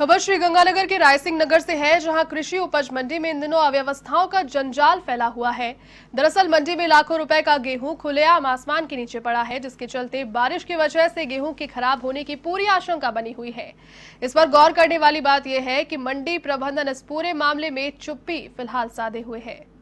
खबर श्री गंगानगर के रायसिंह नगर से है जहां कृषि उपज मंडी में इन दिनों अव्यवस्थाओं का जंजाल फैला हुआ है दरअसल मंडी में लाखों रुपए का गेहूं खुलेआम आसमान के नीचे पड़ा है जिसके चलते बारिश की वजह से गेहूं के खराब होने की पूरी आशंका बनी हुई है इस पर गौर करने वाली बात यह है कि मंडी प्रबंधन इस पूरे मामले में चुप्पी फिलहाल साधे हुए है